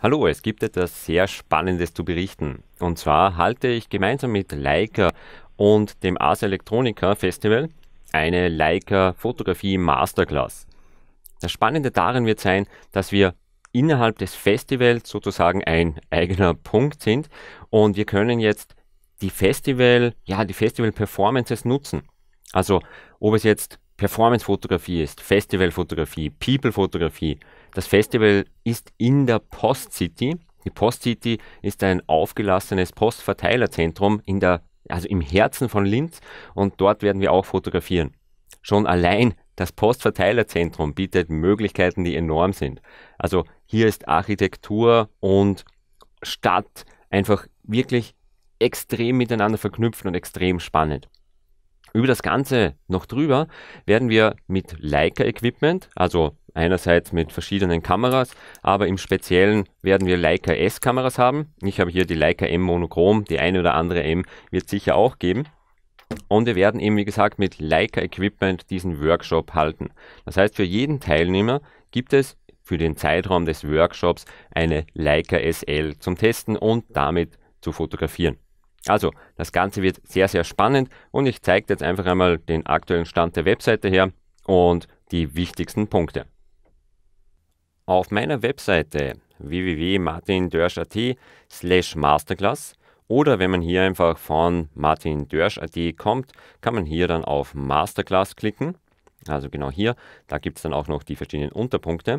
Hallo, es gibt etwas sehr Spannendes zu berichten. Und zwar halte ich gemeinsam mit Leica und dem Ars Electronica Festival eine Leica Fotografie Masterclass. Das Spannende darin wird sein, dass wir innerhalb des Festivals sozusagen ein eigener Punkt sind und wir können jetzt die Festival, ja, die Festival Performances nutzen. Also, ob es jetzt Performance-Fotografie ist, Festival-Fotografie, People-Fotografie, das Festival ist in der Post City. Die Post City ist ein aufgelassenes Postverteilerzentrum in der, also im Herzen von Linz und dort werden wir auch fotografieren. Schon allein das Postverteilerzentrum bietet Möglichkeiten, die enorm sind. Also hier ist Architektur und Stadt einfach wirklich extrem miteinander verknüpft und extrem spannend. Über das Ganze noch drüber werden wir mit Leica Equipment, also einerseits mit verschiedenen Kameras, aber im Speziellen werden wir Leica S-Kameras haben. Ich habe hier die Leica M Monochrom, die eine oder andere M wird sicher auch geben. Und wir werden eben, wie gesagt, mit Leica Equipment diesen Workshop halten. Das heißt, für jeden Teilnehmer gibt es für den Zeitraum des Workshops eine Leica SL zum Testen und damit zu fotografieren. Also, das Ganze wird sehr, sehr spannend und ich zeige jetzt einfach einmal den aktuellen Stand der Webseite her und die wichtigsten Punkte. Auf meiner Webseite www.martindörsch.at slash masterclass oder wenn man hier einfach von martindörsch.at kommt, kann man hier dann auf Masterclass klicken. Also genau hier, da gibt es dann auch noch die verschiedenen Unterpunkte.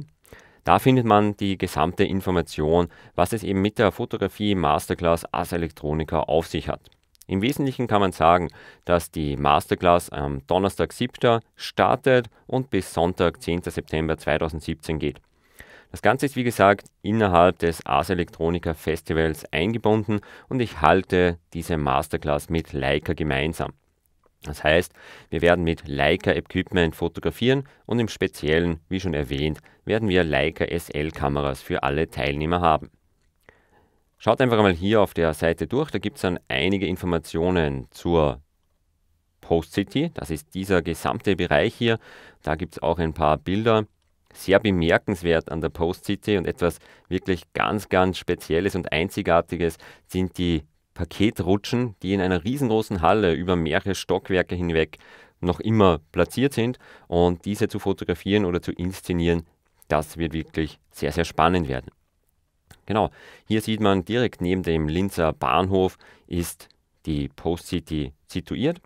Da findet man die gesamte Information, was es eben mit der Fotografie Masterclass Ars Electronica auf sich hat. Im Wesentlichen kann man sagen, dass die Masterclass am Donnerstag 7. startet und bis Sonntag 10. September 2017 geht. Das Ganze ist wie gesagt innerhalb des Ars Electronica Festivals eingebunden und ich halte diese Masterclass mit Leica gemeinsam. Das heißt, wir werden mit Leica Equipment fotografieren und im Speziellen, wie schon erwähnt, werden wir Leica SL-Kameras für alle Teilnehmer haben. Schaut einfach mal hier auf der Seite durch, da gibt es dann einige Informationen zur Post City, das ist dieser gesamte Bereich hier. Da gibt es auch ein paar Bilder sehr bemerkenswert an der Post City und etwas wirklich ganz, ganz Spezielles und Einzigartiges sind die Paketrutschen, die in einer riesengroßen Halle über mehrere Stockwerke hinweg noch immer platziert sind. Und diese zu fotografieren oder zu inszenieren, das wird wirklich sehr, sehr spannend werden. Genau, hier sieht man direkt neben dem Linzer Bahnhof ist die Post City situiert.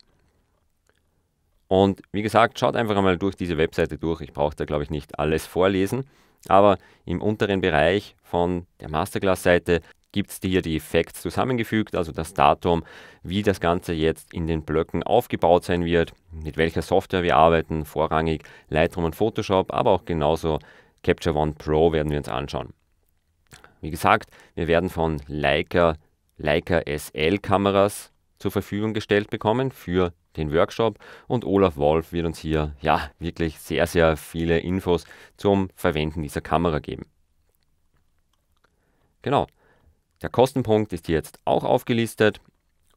Und wie gesagt, schaut einfach einmal durch diese Webseite durch. Ich brauche da, glaube ich, nicht alles vorlesen. Aber im unteren Bereich von der Masterclass-Seite gibt es hier die Facts zusammengefügt, also das Datum, wie das Ganze jetzt in den Blöcken aufgebaut sein wird, mit welcher Software wir arbeiten, vorrangig Lightroom und Photoshop, aber auch genauso Capture One Pro werden wir uns anschauen. Wie gesagt, wir werden von Leica Leica SL-Kameras zur Verfügung gestellt bekommen für den Workshop und Olaf Wolf wird uns hier ja wirklich sehr, sehr viele Infos zum Verwenden dieser Kamera geben. Genau. Der Kostenpunkt ist hier jetzt auch aufgelistet.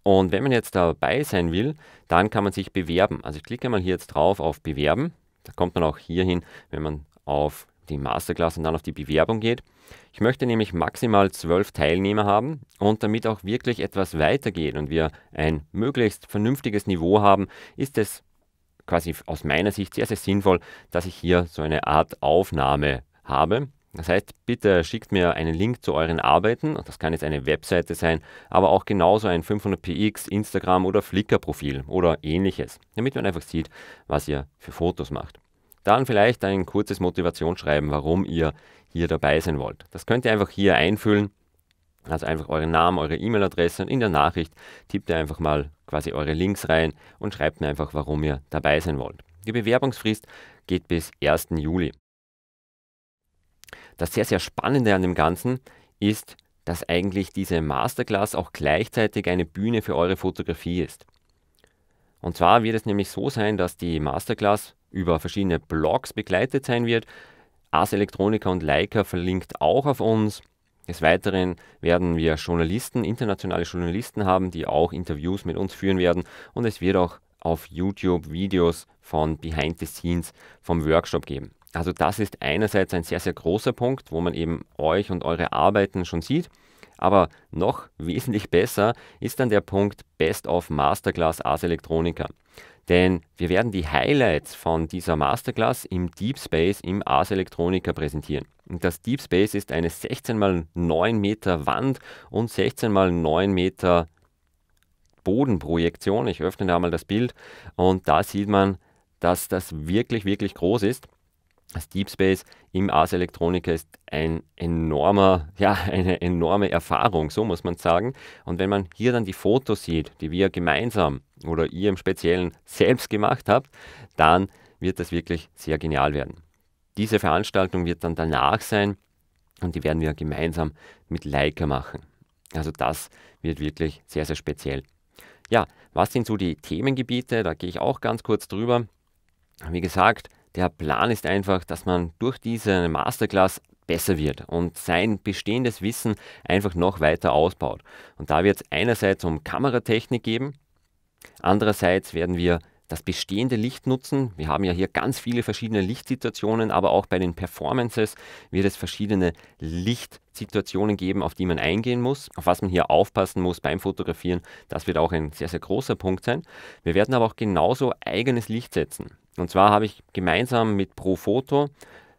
Und wenn man jetzt dabei sein will, dann kann man sich bewerben. Also ich klicke mal hier jetzt drauf auf Bewerben. Da kommt man auch hier hin, wenn man auf die Masterclass und dann auf die Bewerbung geht. Ich möchte nämlich maximal zwölf Teilnehmer haben und damit auch wirklich etwas weitergeht und wir ein möglichst vernünftiges Niveau haben, ist es quasi aus meiner Sicht sehr, sehr sinnvoll, dass ich hier so eine Art Aufnahme habe. Das heißt, bitte schickt mir einen Link zu euren Arbeiten. Das kann jetzt eine Webseite sein, aber auch genauso ein 500px, Instagram oder Flickr-Profil oder ähnliches, damit man einfach sieht, was ihr für Fotos macht dann vielleicht ein kurzes Motivationsschreiben, warum ihr hier dabei sein wollt. Das könnt ihr einfach hier einfüllen. Also einfach euren Namen, eure E-Mail-Adresse und in der Nachricht tippt ihr einfach mal quasi eure Links rein und schreibt mir einfach, warum ihr dabei sein wollt. Die Bewerbungsfrist geht bis 1. Juli. Das sehr, sehr Spannende an dem Ganzen ist, dass eigentlich diese Masterclass auch gleichzeitig eine Bühne für eure Fotografie ist. Und zwar wird es nämlich so sein, dass die Masterclass über verschiedene Blogs begleitet sein wird. Ars Electronica und Leica verlinkt auch auf uns. Des Weiteren werden wir Journalisten, internationale Journalisten haben, die auch Interviews mit uns führen werden und es wird auch auf YouTube Videos von Behind the Scenes vom Workshop geben. Also das ist einerseits ein sehr, sehr großer Punkt, wo man eben euch und eure Arbeiten schon sieht. Aber noch wesentlich besser ist dann der Punkt Best of Masterclass Ars Electronica. Denn wir werden die Highlights von dieser Masterclass im Deep Space im Ars Electronica präsentieren. Und das Deep Space ist eine 16 x 9 Meter Wand und 16 x 9 Meter Bodenprojektion. Ich öffne da mal das Bild und da sieht man, dass das wirklich, wirklich groß ist. Das Deep Space im Ars Electronica ist ein enormer, ja, eine enorme Erfahrung, so muss man sagen. Und wenn man hier dann die Fotos sieht, die wir gemeinsam oder ihr im Speziellen selbst gemacht habt, dann wird das wirklich sehr genial werden. Diese Veranstaltung wird dann danach sein und die werden wir gemeinsam mit Leica machen. Also das wird wirklich sehr, sehr speziell. Ja, was sind so die Themengebiete? Da gehe ich auch ganz kurz drüber. Wie gesagt, der Plan ist einfach, dass man durch diese Masterclass besser wird und sein bestehendes Wissen einfach noch weiter ausbaut. Und da wird es einerseits um Kameratechnik geben, andererseits werden wir das bestehende Licht nutzen. Wir haben ja hier ganz viele verschiedene Lichtsituationen, aber auch bei den Performances wird es verschiedene Lichtsituationen geben, auf die man eingehen muss, auf was man hier aufpassen muss beim Fotografieren. Das wird auch ein sehr, sehr großer Punkt sein. Wir werden aber auch genauso eigenes Licht setzen. Und zwar habe ich gemeinsam mit Profoto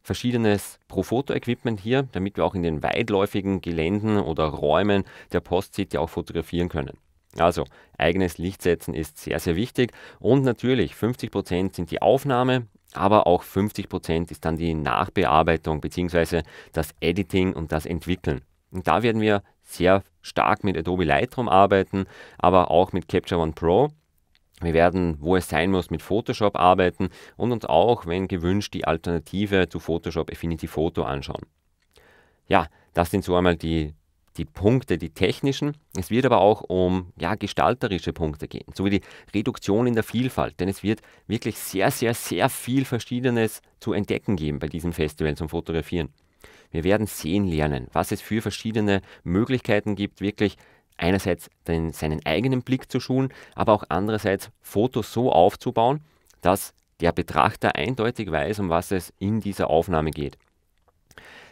verschiedenes Profoto-Equipment hier, damit wir auch in den weitläufigen Geländen oder Räumen der Postcity auch fotografieren können. Also eigenes Licht setzen ist sehr, sehr wichtig und natürlich 50% sind die Aufnahme, aber auch 50% ist dann die Nachbearbeitung bzw. das Editing und das Entwickeln. Und da werden wir sehr stark mit Adobe Lightroom arbeiten, aber auch mit Capture One Pro wir werden, wo es sein muss, mit Photoshop arbeiten und uns auch, wenn gewünscht, die Alternative zu Photoshop Affinity Photo anschauen. Ja, das sind so einmal die, die Punkte, die technischen. Es wird aber auch um ja, gestalterische Punkte gehen, sowie die Reduktion in der Vielfalt, denn es wird wirklich sehr, sehr, sehr viel Verschiedenes zu entdecken geben bei diesem Festival zum Fotografieren. Wir werden sehen lernen, was es für verschiedene Möglichkeiten gibt, wirklich einerseits den, seinen eigenen Blick zu schulen, aber auch andererseits Fotos so aufzubauen, dass der Betrachter eindeutig weiß, um was es in dieser Aufnahme geht.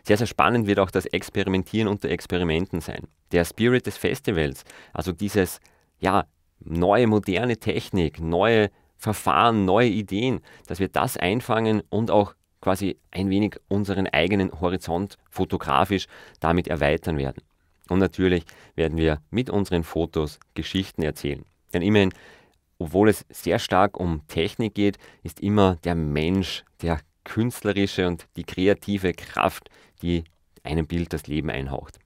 Sehr, sehr spannend wird auch das Experimentieren unter Experimenten sein. Der Spirit des Festivals, also dieses, ja, neue moderne Technik, neue Verfahren, neue Ideen, dass wir das einfangen und auch quasi ein wenig unseren eigenen Horizont fotografisch damit erweitern werden. Und natürlich werden wir mit unseren Fotos Geschichten erzählen. Denn immerhin, obwohl es sehr stark um Technik geht, ist immer der Mensch, der künstlerische und die kreative Kraft, die einem Bild das Leben einhaucht.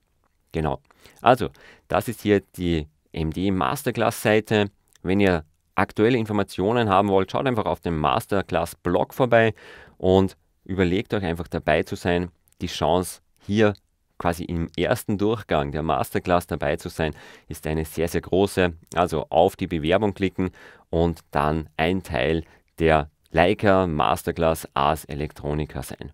Genau. Also, das ist hier die MD Masterclass Seite. Wenn ihr aktuelle Informationen haben wollt, schaut einfach auf dem Masterclass Blog vorbei und überlegt euch einfach dabei zu sein. Die Chance, hier quasi im ersten Durchgang der Masterclass dabei zu sein, ist eine sehr, sehr große. Also auf die Bewerbung klicken und dann ein Teil der Leica Masterclass Ars Electronica sein.